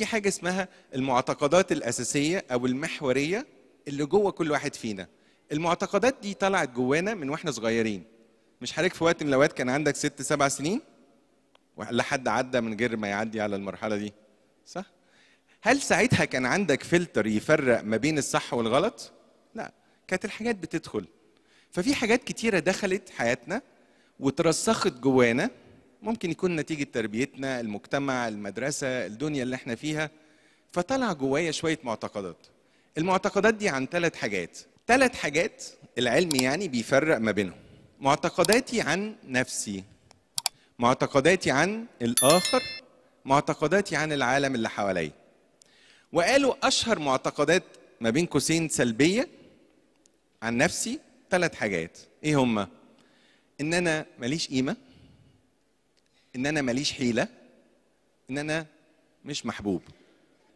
في حاجه اسمها المعتقدات الاساسيه او المحوريه اللي جوه كل واحد فينا المعتقدات دي طلعت جوانا من واحنا صغيرين مش حضرتك في وقت من الاوقات كان عندك ست سبع سنين ولا حد عدى من غير ما يعدي على المرحله دي صح هل ساعتها كان عندك فلتر يفرق ما بين الصح والغلط لا كانت الحاجات بتدخل ففي حاجات كتيره دخلت حياتنا وترسخت جوانا ممكن يكون نتيجه تربيتنا المجتمع المدرسه الدنيا اللي احنا فيها فطلع جوايا شويه معتقدات المعتقدات دي عن ثلاث حاجات ثلاث حاجات العلم يعني بيفرق ما بينهم معتقداتي عن نفسي معتقداتي عن الاخر معتقداتي عن العالم اللي حواليا وقالوا اشهر معتقدات ما بين قوسين سلبيه عن نفسي ثلاث حاجات ايه هما ان انا ماليش قيمه ان انا ماليش حيله ان انا مش محبوب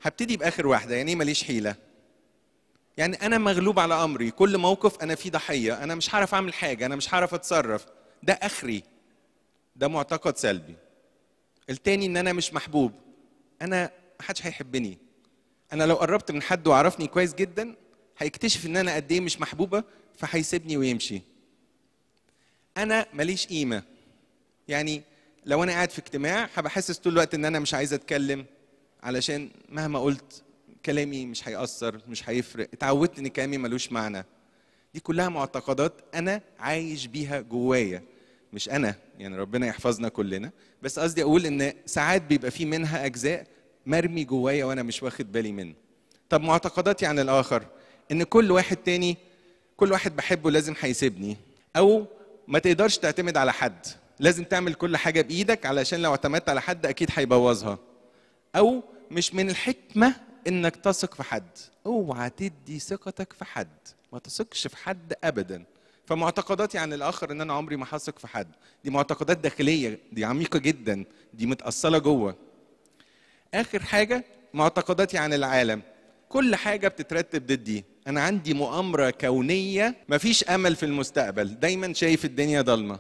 هبتدي باخر واحده يعني ايه ماليش حيله يعني انا مغلوب على امري كل موقف انا فيه ضحيه انا مش هعرف اعمل حاجه انا مش هعرف اتصرف ده اخري ده معتقد سلبي التاني ان انا مش محبوب انا محدش هيحبني انا لو قربت من حد وعرفني كويس جدا هيكتشف ان انا قد ايه مش محبوبه فهيسيبني ويمشي انا ماليش قيمه يعني لو انا قاعد في اجتماع هبقى حاسس طول الوقت ان انا مش عايز اتكلم علشان مهما قلت كلامي مش هيأثر مش هيفرق اتعودت ان كلامي ملوش معنى دي كلها معتقدات انا عايش بيها جوايا مش انا يعني ربنا يحفظنا كلنا بس قصدي اقول ان ساعات بيبقى في منها اجزاء مرمي جوايا وانا مش واخد بالي منه طب معتقداتي عن الاخر ان كل واحد تاني كل واحد بحبه لازم هيسيبني او ما تقدرش تعتمد على حد لازم تعمل كل حاجه بايدك علشان لو اعتمدت على حد اكيد هيبوظها او مش من الحكمه انك تثق في حد اوعى تدي ثقتك في حد ما تثقش في حد ابدا فمعتقداتي عن الاخر ان انا عمري ما هثق في حد دي معتقدات داخليه دي عميقه جدا دي متاصله جوه اخر حاجه معتقداتي عن العالم كل حاجه بتترتب ضدي انا عندي مؤامره كونيه مفيش امل في المستقبل دايما شايف الدنيا ضلمه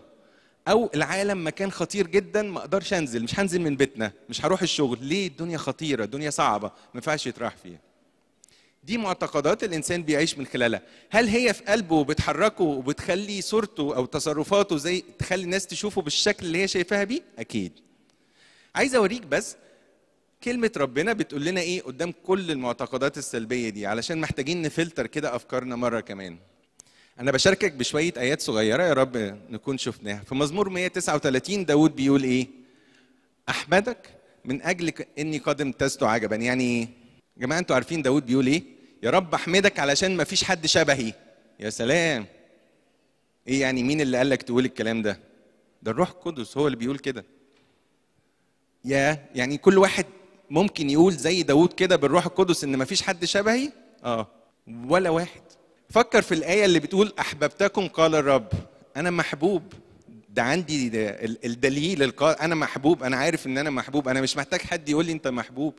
او العالم مكان خطير جدا ما اقدرش انزل مش هنزل من بيتنا مش هروح الشغل ليه الدنيا خطيره الدنيا صعبه ما ينفعش يتراح فيها دي معتقدات الانسان بيعيش من خلالها هل هي في قلبه وبتحركه وبتخلي صورته او تصرفاته زي تخلي الناس تشوفه بالشكل اللي هي شايفاها بيه اكيد عايز اوريك بس كلمة ربنا بتقول لنا إيه قدام كل المعتقدات السلبية دي علشان محتاجين نفلتر كده أفكارنا مرة كمان أنا بشاركك بشوية آيات صغيرة يا رب نكون شفناها في مزمور 139 داود بيقول إيه؟ أحمدك من أجل إني قد امتزت عجبا يعني إيه؟ يا جماعة أنتوا عارفين داود بيقول إيه؟ يا رب أحمدك علشان ما فيش حد شبهي يا سلام إيه يعني مين اللي قال لك تقول الكلام ده؟ ده الروح القدس هو اللي بيقول كده يا يعني كل واحد ممكن يقول زي داود كده بالروح القدس ان مفيش حد شبهي اه ولا واحد فكر في الآية اللي بتقول أحببتكم قال الرب أنا محبوب ده عندي ده الدليل القال أنا محبوب أنا عارف إن أنا محبوب أنا مش محتاج حد يقول لي أنت محبوب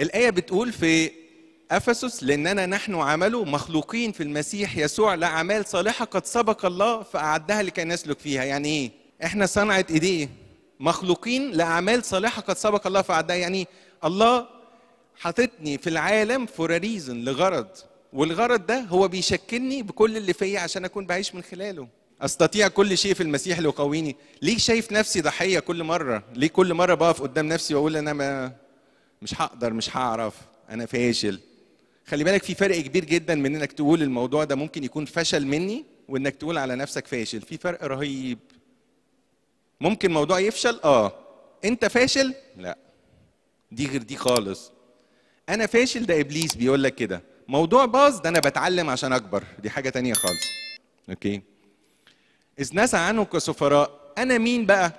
الآية بتقول في أفسس لأننا نحن عمله مخلوقين في المسيح يسوع لأعمال صالحة قد سبق الله فأعدها لكي نسلك فيها يعني إيه؟ إحنا صنعة إيديه مخلوقين لأعمال صالحة قد سبق الله فأعدها يعني الله حاططني في العالم فور a لغرض والغرض ده هو بيشكلني بكل اللي فيا عشان اكون بعيش من خلاله استطيع كل شيء في المسيح اللي يقويني ليه شايف نفسي ضحيه كل مره ليه كل مره بقف قدام نفسي واقول انا ما مش هقدر مش هعرف انا فاشل خلي بالك في فرق كبير جدا من انك تقول الموضوع ده ممكن يكون فشل مني وانك تقول على نفسك فاشل في فرق رهيب ممكن موضوع يفشل اه انت فاشل لا دي غير دي خالص انا فاشل ده ابليس بيقول لك كده موضوع باظ ده انا بتعلم عشان اكبر دي حاجه تانية خالص اوكي اذ نسى عنه كسفراء انا مين بقى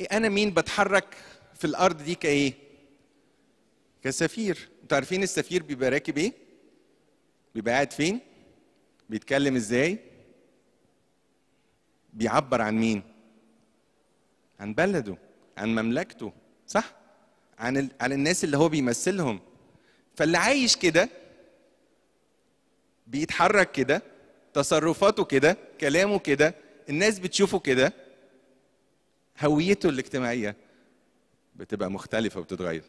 إيه، انا مين بتحرك في الارض دي كايه كسفير انتوا عارفين السفير بيبقى راكب ايه بيبقى قاعد فين بيتكلم ازاي بيعبر عن مين عن بلده عن مملكته صح عن ال... عن الناس اللي هو بيمثلهم فاللي عايش كده بيتحرك كده تصرفاته كده كلامه كده الناس بتشوفه كده هويته الاجتماعيه بتبقى مختلفه وبتتغير